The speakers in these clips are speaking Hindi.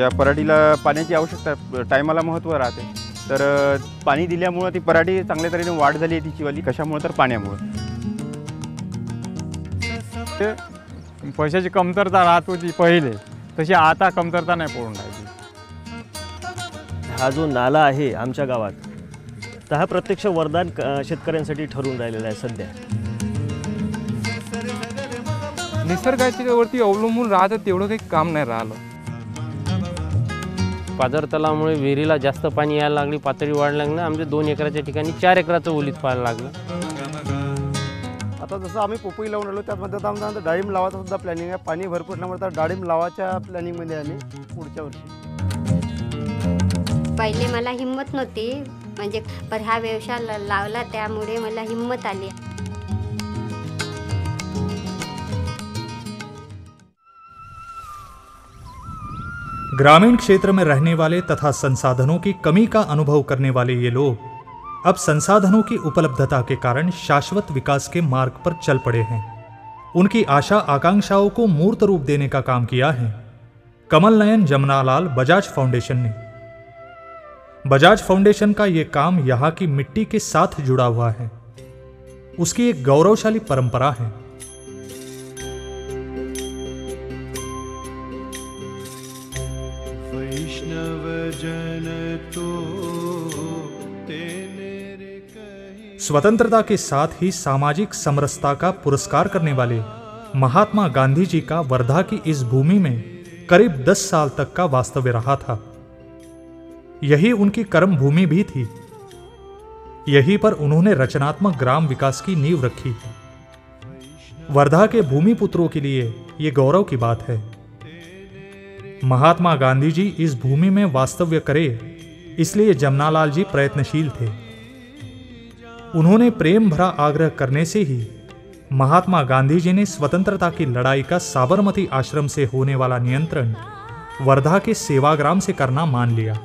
ज्या पराठीला पाण्याची आवश्यकता टायमाला महत्त्व राहते तर पाणी दिल्यामुळं ती पराठी चांगल्या तऱ्हेने वाढ झाली आहे वाली कशामुळं तर पाण्यामुळं ते पैशाची कमतरता राहत होती पहिले तशी आता कमतरता नाही पडून राहिली हा जो नाला आहे आमच्या गावात तर हा प्रत्यक्ष वरदान शेतकऱ्यांसाठी ठरून राहिलेला आहे सध्या निसर्गाच्या वरती अवलंबून राहतं तेवढं काही काम नाही राहिलं पादर तलामुळे विहिरीला जास्त पाणी यायला लागली पातळी वाढ लागली आमच्या दोन एकराच्या ठिकाणी चार एकराचं ओलीत पाहायला लागलं आता जसं आम्ही पोपई लावून आलो त्यामध्ये आता आमचा आता डाळिंब लावायचा सुद्धा प्लॅनिंग आहे पाणी भरपूर असल्यामुळे तर डाळिंब लावायच्या प्लॅनिंगमध्ये आम्ही पुढच्या वर्षी पहिले मला हिंमत नव्हती म्हणजे पर हा व्यवसाय लावला त्यामुळे मला हिंमत आली ग्रामीण क्षेत्र में रहने वाले तथा संसाधनों की कमी का अनुभव करने वाले ये लोग अब संसाधनों की उपलब्धता के कारण शाश्वत विकास के मार्ग पर चल पड़े हैं उनकी आशा आकांक्षाओं को मूर्त रूप देने का काम किया है कमल नयन जमनालाल बजाज फाउंडेशन ने बजाज फाउंडेशन का ये काम यहाँ की मिट्टी के साथ जुड़ा हुआ है उसकी एक गौरवशाली परंपरा है स्वतंत्रता के साथ ही सामाजिक समरसता का पुरस्कार करने वाले महात्मा गांधी जी का वर्धा की इस भूमि में करीब 10 साल तक का वास्तव्य रहा था यही उनकी कर्म भूमि भी थी यही पर उन्होंने रचनात्मक ग्राम विकास की नींव रखी वर्धा के भूमि पुत्रों के लिए ये गौरव की बात है महात्मा गांधी जी इस भूमि में वास्तव्य करे इसलिए जमनालाल जी प्रयत्नशील थे उन्होंने प्रेम भरा आग्रह करने से ही महात्मा गांधी जी ने स्वतंत्रता की लड़ाई का साबरमती आश्रम से होने वाला नियंत्रण वर्धा के सेवाग्राम से करना मान लिया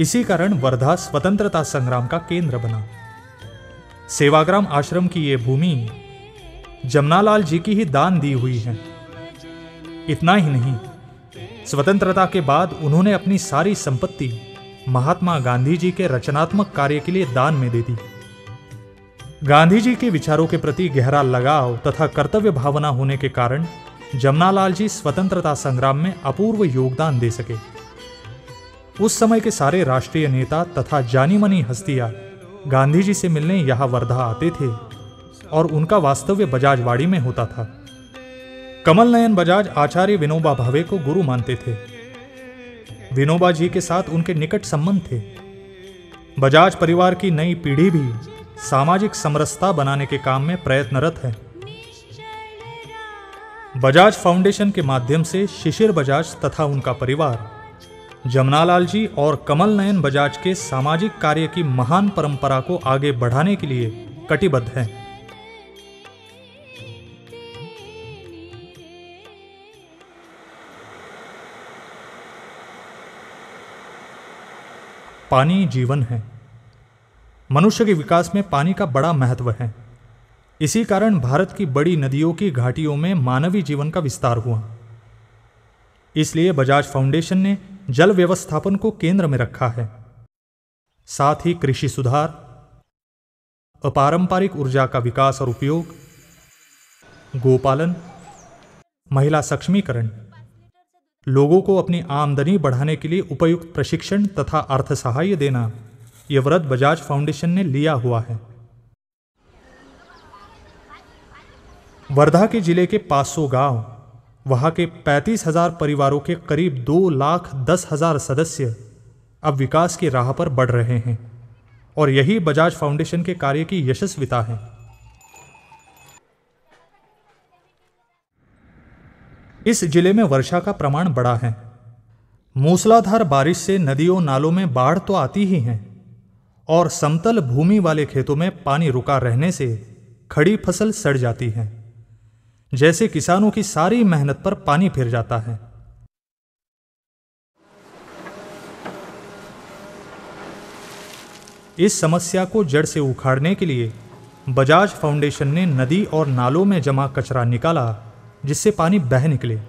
इसी कारण वर्धा स्वतंत्रता संग्राम का केंद्र बना सेवाग्राम आश्रम की ये भूमि जमनालाल जी की ही दान दी हुई है इतना ही नहीं स्वतंत्रता के बाद उन्होंने अपनी सारी संपत्ति महात्मा गांधी जी के रचनात्मक कार्य के लिए दान में दे दी गांधी जी के विचारों के प्रति गहरा लगाव तथा कर्तव्य भावना होने के कारण जमनालाल जी स्वतंत्रता संग्राम में अपूर्व योगदान दे सके उस समय के सारे राष्ट्रीय नेता तथा जानी मनी हस्तियां गांधी जी से मिलने यहाँ वर्धा आते थे और उनका वास्तव्य बजाजवाड़ी में होता था कमल नयन बजाज आचार्य विनोबा भावे को गुरु मानते थे विनोबा जी के साथ उनके निकट संबंध थे बजाज परिवार की नई पीढ़ी भी सामाजिक समरसता बनाने के काम में प्रयत्नरत है बजाज फाउंडेशन के माध्यम से शिशिर बजाज तथा उनका परिवार जमनालाल जी और कमल नयन बजाज के सामाजिक कार्य की महान परंपरा को आगे बढ़ाने के लिए कटिबद्ध हैं पानी जीवन है मनुष्य के विकास में पानी का बड़ा महत्व है इसी कारण भारत की बड़ी नदियों की घाटियों में मानवीय जीवन का विस्तार हुआ इसलिए बजाज फाउंडेशन ने जल व्यवस्थापन को केंद्र में रखा है साथ ही कृषि सुधार अपारंपरिक ऊर्जा का विकास और उपयोग गोपालन महिला सक्षमीकरण लोगों को अपनी आमदनी बढ़ाने के लिए उपयुक्त प्रशिक्षण तथा अर्थ सहाय देना ये व्रत बजाज फाउंडेशन ने लिया हुआ है वर्धा के जिले के पासो गांव वहाँ के पैंतीस हजार परिवारों के करीब दो लाख दस हजार सदस्य अब विकास की राह पर बढ़ रहे हैं और यही बजाज फाउंडेशन के कार्य की यशस्विता है इस जिले में वर्षा का प्रमाण बड़ा है मूसलाधार बारिश से नदियों नालों में बाढ़ तो आती ही है और समतल भूमि वाले खेतों में पानी रुका रहने से खड़ी फसल सड़ जाती है जैसे किसानों की सारी मेहनत पर पानी फिर जाता है इस समस्या को जड़ से उखाड़ने के लिए बजाज फाउंडेशन ने नदी और नालों में जमा कचरा निकाला जिससे पानी बह निकले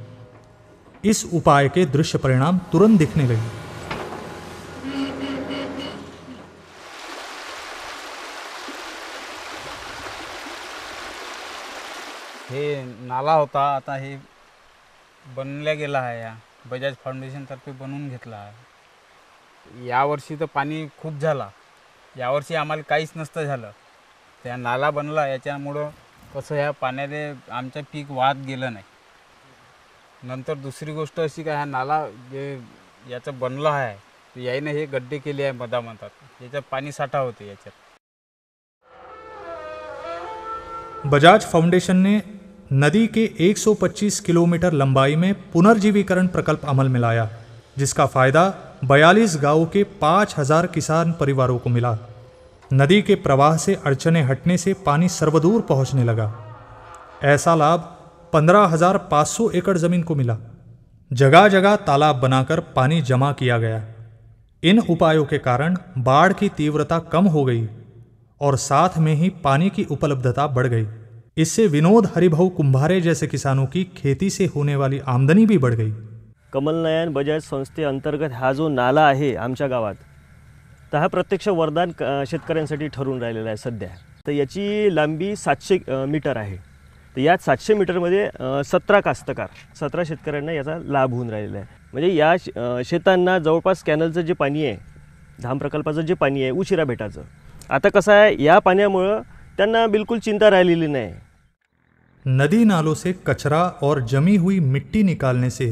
इस उपाय के दृश्य परिणाम तुरंत दिखने लगे नाला होता आता हे बनल्या गेला आहे या बजाज फाउंडेशनतर्फे बनवून घेतला आहे यावर्षी तर पाणी खूप झाला यावर्षी आम्हाला काहीच नसतं झालं त्या नाला बनला याच्यामुळं कसं ह्या पाण्याने आमचं पीक वाहत गेलं नाही नंतर दुसरी गोष्ट अशी काय हा नाला जे याचं बनलं आहे याईनं हे गड्डे केले आहे मधा म्हणतात याच्यात पाणी साठा होते याच्यात बजाज फाउंडेशनने नदी के 125 किलोमीटर लंबाई में पुनर्जीवीकरण प्रकल्प अमल में लाया जिसका फायदा 42 गांवों के 5000 किसान परिवारों को मिला नदी के प्रवाह से अड़चने हटने से पानी सर्वदूर पहुंचने लगा ऐसा लाभ 15,500 एकड़ जमीन को मिला जगह जगह तालाब बनाकर पानी जमा किया गया इन उपायों के कारण बाढ़ की तीव्रता कम हो गई और साथ में ही पानी की उपलब्धता बढ़ गई इससे विनोद हरिभाऊ कुंभारे जैसे किसानों की खेती से होने वाली आमदनी भी बढ़ गई कमलनयन बजाज संस्थेअंतर्गत हा जो नाला आहे आमच्या गावात तर हा प्रत्यक्ष वरदान शेतकऱ्यांसाठी ठरून राहिलेला आहे सध्या तर याची लांबी सातशे मीटर आहे तर या सातशे मीटरमध्ये सतरा कास्तकार सतरा शेतकऱ्यांना याचा लाभ होऊन राहिलेला आहे म्हणजे या शेतांना जवळपास कॅनलचं जे पाणी आहे धाम प्रकल्पाचं जे पाणी आहे उशिरा भेटायचं आता कसं आहे या पाण्यामुळं त्यांना बिलकुल चिंता राहिलेली नाही नदी नालों से कचरा और जमी हुई मिट्टी निकालने से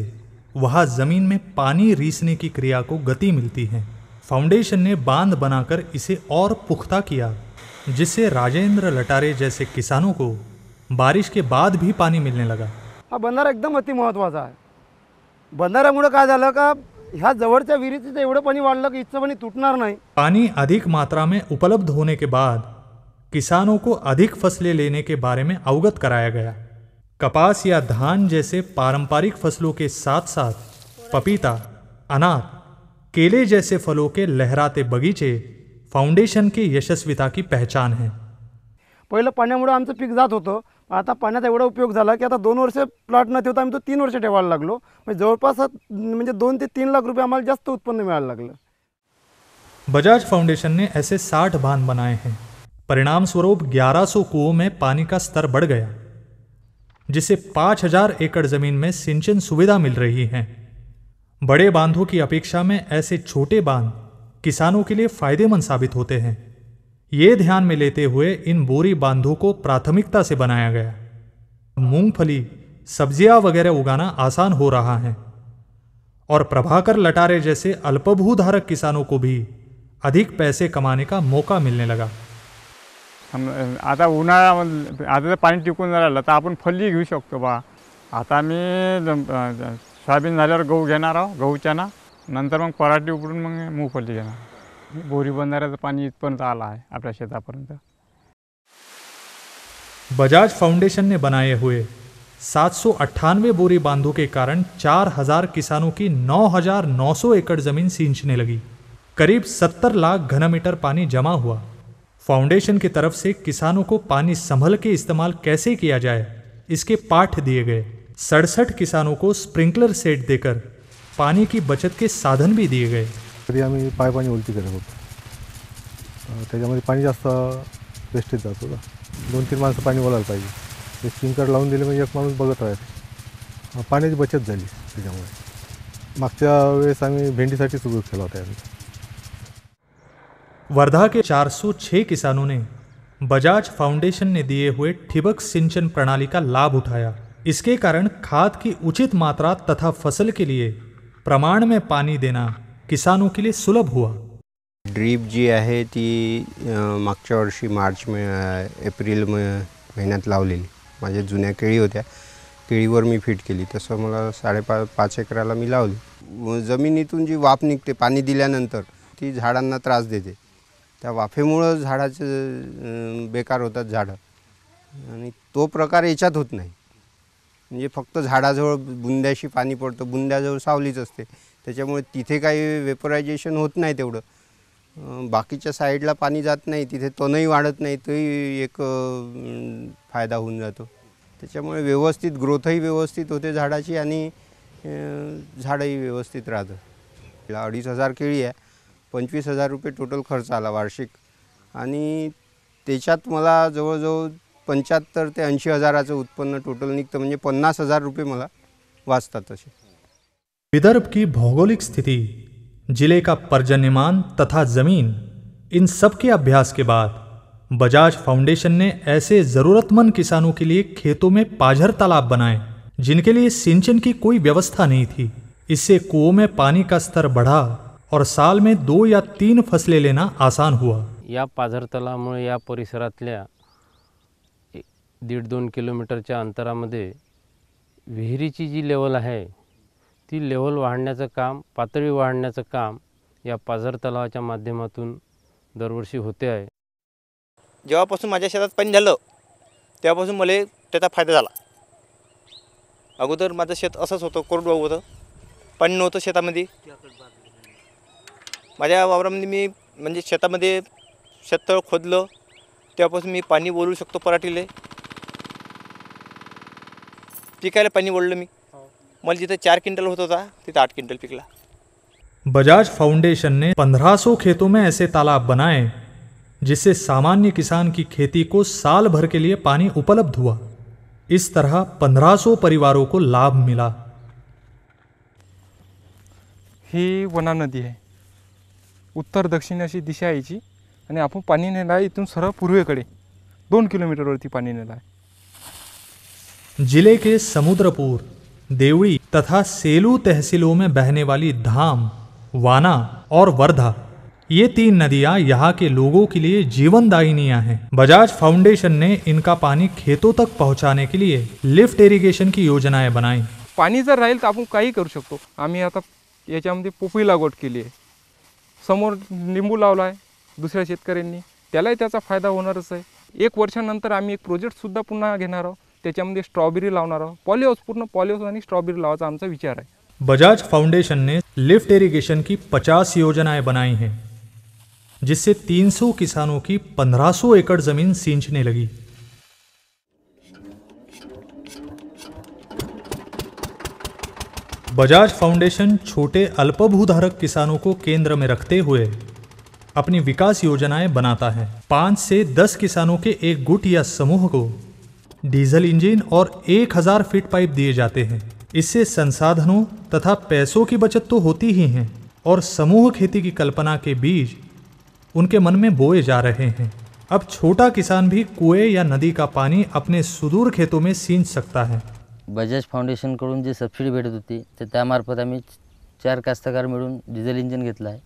वहाँ ज़मीन में पानी रीसने की क्रिया को गति मिलती है फाउंडेशन ने बांध बनाकर इसे और पुख्ता किया जिससे राजेंद्र लटारे जैसे किसानों को बारिश के बाद भी पानी मिलने लगा हाँ बंधारा एकदम अति महत्व है बंधाऱ्यामुळं मु का हा जवर विहिरीचं एवड पानी वाढलं इतना पानी तुटना नहीं पानी अधिक मात्रा में उपलब्ध होने के बाद किसानों को अधिक फसलें लेने के बारे में अवगत कराया गया कपास या धान जैसे पारंपरिक फसलों के साथ साथ पपीता अनार केले जैसे फलों के लहराते बगीचे फाउंडेशन के यशस्विता की पहचान है पहले पाण्यामुळं आमच पीक जात होतं आता का एवडा उपयोग कि आता दोन वर्ष प्लॉट न ठेवता आम तो तीन वर्ष टेवा लगलो जवरपास दोन ते तीन लाख रुपये आम जास्त उत्पन्न मिला बजाज फाउंडेशन ने ऐसे साठ बांध बनाए हैं परिणाम स्वरूप 1100 कुओं में पानी का स्तर बढ़ गया जिसे 5000 एकड़ जमीन में सिंचन सुविधा मिल रही है बड़े बांधों की अपेक्षा में ऐसे छोटे बांध किसानों के लिए फायदेमंद साबित होते हैं ये ध्यान में लेते हुए इन बोरी बांधों को प्राथमिकता से बनाया गया मूंगफली सब्जियां वगैरह उगाना आसान हो रहा है और प्रभाकर लटारे जैसे अल्पभूधारक किसानों को भी अधिक पैसे कमाने का मौका मिलने लगा आता उन्हाळा आता तो पानी टिकन राहिलं तर आपण फल्ली घू शको बा आता मी सोयाबीन जा गहू घेना आहो गहू चना नंतर मग पराठी उपडून मग मुफल्ली घेना बोरी बंधाऱ्याचं पानी इतपर्यंत आला है अपने शेतापर्यंत बजाज फाउंडेशन ने बनाए हुए सात सौ बोरी बांधों के कारण चार हजार किसानों की नौ नौ हजार सौ एकड़ जमीन सींचने लगी करीब सत्तर लाख घनमीटर पानी जमा हुआ फाउंडेशन की तरफ से किसानों को पानी संभल के इस्तेमाल कैसे किया जाए इसके पाठ दिए गए सड़सठ किसानों को स्प्रिंकलर सेट देकर पानी की बचत के साधन भी दिए गए तरी आम्ही पायपाणी उलटी करत होतो त्याच्यामध्ये पाणी जास्त वेस्टेज जात दोन तीन माणसं पाणी बोलायला पाहिजे ते स्प्रिंकलर लावून दिले म्हणजे एक माणूस बघत पानी पाण्याची बचत झाली त्याच्यामुळे मागच्या वेळेस आम्ही भेंडीसाठीच उपयोग केला होता वर्धा के 406 किसानों ने बजाज फाउंडेशन ने दिए हुए ठिबक सिंचन प्रणाली का लाभ उठाया इसके कारण खाद की उचित मात्रा तथा फसल के लिए प्रमाण में पानी देना किसानों के लिए सुलभ हुआ ड्रीप जी आहे ती मागच्या वर्षी मार्च में एप्रिल महिन्यात लावलेली माझ्या जुन्या केळी होत्या केळीवर मी फिट केली तसं मला साडेपा पाच एकराला मी लावली जमिनीतून जी वाफ निघते पाणी दिल्यानंतर ती झाडांना त्रास देते त्या वाफेमुळं झाडाचं बेकार होतात झाडं आणि तो प्रकार याच्यात होत नाही म्हणजे फक्त झाडाजवळ बुंद्याशी पाणी पडतं बुंद्याजवळ सावलीच असते त्याच्यामुळे तिथे काही वेपरायझेशन होत नाही तेवढं बाकीच्या साईडला पाणी जात नाही तिथे तणही वाढत नाही तोही एक फायदा होऊन जातो त्याच्यामुळे व्यवस्थित ग्रोथही व्यवस्थित होते झाडाची आणि झाडंही व्यवस्थित राहतं अडीच हजार केळी आहे पंचवीस हजार रुपये टोटल खर्च आला वार्षिक आणि त्याच्यात मला जवळजवळ पंच्याहत्तर ते ऐंशी हजाराचं उत्पन्न टोटल निघतं म्हणजे पन्नास हजार रुपये मला वाचतात असे विदर्भ की भौगोलिक स्थिति जिले का पर्जन्यमान तथा ज़मीन इन सब के अभ्यास के बाद बजाज फाउंडेशन ने ऐसे ज़रूरतमंद किसानों के लिए खेतों में पाझर तालाब बनाए जिनके लिए सिंचन की कोई व्यवस्था नहीं थी इससे कुओं में पानी का स्तर बढ़ा और साल में दो या तीन फसलें लेना आसान हुआ या पाझर तलामुळे या परिसरातल्या दीड दोन किलोमीटरच्या अंतरामध्ये विहिरीची जी लेवल आहे ती लेवल वाढण्याचं काम पातळी वाढण्याचं काम या पाझर तलावाच्या माध्यमातून दरवर्षी होते आहे जेव्हापासून माझ्या शेतात पाणी झालं तेव्हापासून मला त्याचा फायदा झाला अगोदर माझं शेत असंच होतं कोरडवाहू होतं पाणी नव्हतं शेतामध्ये मजा वावरामध्ये मी मे शेता शेततळ खोदल तेव्हापासून मी पानी ओलू शकतो पराठीले पिकाला पानी ओढ़ल मी मैं जिथे चार क्विंटल होता था तिथे आठ क्विंटल पिकला बजाज फाउंडेशन ने 1500 खेतों में ऐसे तालाब बनाए जिससे सामान्य किसान की खेती को साल भर के लिए पानी उपलब्ध हुआ इस तरह 1500 परिवारों को लाभ मिला ही वना नदी है उत्तर दक्षिण अभी दिशा है आणि आप पानी नेला आहे इथून सरळ पूर्वेकडे दोन वरती पानी नेला है जिले के समुद्रपुर देवड़ी तथा सेलू तहसीलों में बहने वाली धाम वाना और वर्धा ये तीन नदियां यहाँ के लोगों के लिए जीवनदायिनियां हैं बजाज फाउंडेशन ने इनका पानी खेतों तक पहुंचाने के लिए लिफ्ट इरिगेशन की योजनाएं बनाई पानी जर रहे तो आप करू शको आम्मी आता हमें पोपी लागवड के लिए समोर लिंबू लावला आहे दुसऱ्या शेतकऱ्यांनी त्यालाही त्याचा फायदा होणारच आहे एक वर्षानंतर आम्ही एक प्रोजेक्टसुद्धा पुन्हा घेणार आहोत त्याच्यामध्ये स्ट्रॉबेरी लावणार आहोत पॉलिहाऊस पूर्ण पॉलिहाऊस आणि स्ट्रॉबेरी लावायचा आमचा विचार आहे बजाज फाउंडेशनने लिफ्ट इरिगेशन की पचास योजनाएं बनाई हैं जिससे 300 किसानों की 1500 एकड़ जमीन सींचने लगी बजाज फाउंडेशन छोटे अल्पभूधारक किसानों को केंद्र में रखते हुए अपनी विकास योजनाएं बनाता है पाँच से दस किसानों के एक गुट या समूह को डीजल इंजन और एक हजार फीट पाइप दिए जाते हैं इससे संसाधनों तथा पैसों की बचत तो होती ही है और समूह खेती की कल्पना के बीज उनके मन में बोए जा रहे हैं अब छोटा किसान भी कुएं या नदी का पानी अपने सुदूर खेतों में सींच सकता है बजाज फाउंडेशनकडून जी सब्सिडी भेटत होती तो मार्फत आम्मी चार कास्तकार मिलन डिझेल इंजन घेतलं आहे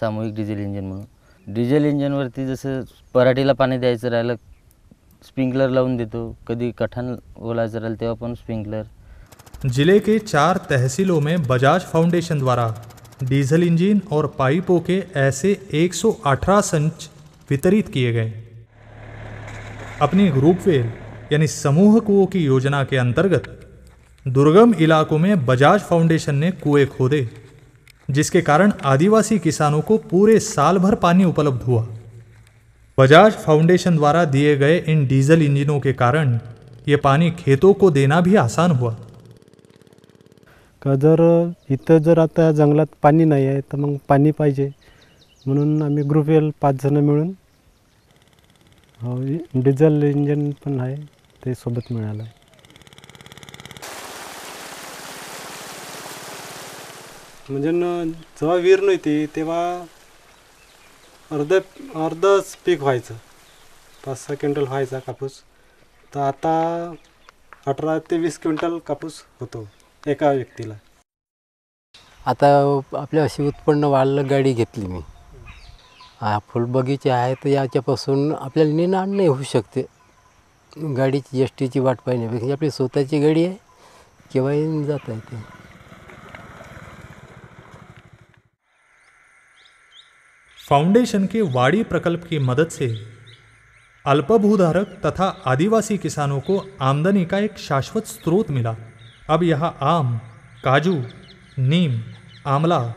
सामूहिक डिझेल इंजन म्हणून डिझेल इंजनवरती जसं पराठीला पाणी द्यायचं स्प्रिंकलर लावन देतो कधी कठाण ओलायचं स्प्रिंकलर जिले के चार तहसीलों में बजाज फाउंडेशन द्वारा डीजल इंजन और पाइपों के ऐसे 118 संच वितरित किए गए अपनी ग्रुपवेल यानी समूह कुओं की योजना के अंतर्गत दुर्गम इलाकों में बजाज फाउंडेशन ने कुएं खोदे जिसके कारण आदिवासी किसानों को पूरे साल भर पानी उपलब्ध हुआ बजाज फाउंडेशन द्वारा दिए गए इन डीजल इंजनों के कारण ये पानी खेतों को देना भी आसान हुआ का जर इथं जर आता जंगलात पानी नहीं है तो मग पाणी पाहिजे म्हणून आम्ही ग्रुपवेल पांच जन मिल अं, डीजल इंजन पे ते सोबत मिळालं म्हणजे जेव्हा वीर नव्हती तेव्हा अर्ध अर्धच पीक व्हायचं पाच सहा क्विंटल व्हायचा कापूस तर आता अठरा ते वीस क्विंटल कापूस होतो एका व्यक्तीला आता आपल्या अशी उत्पन्न वाढलं गाडी घेतली मी फुलबगीचे आहे तर याच्यापासून आपल्याला निनाण नाही होऊ शकते गाड़ी एस टीची वाट अपनी स्वतः की गाडी है केव्हाही जाता फाउंडेशन के वाड़ी प्रकल्प की मदद से अल्पभूधारक तथा आदिवासी किसानों को आमदनी का एक शाश्वत स्रोत मिला अब यह आम काजू नीम आमला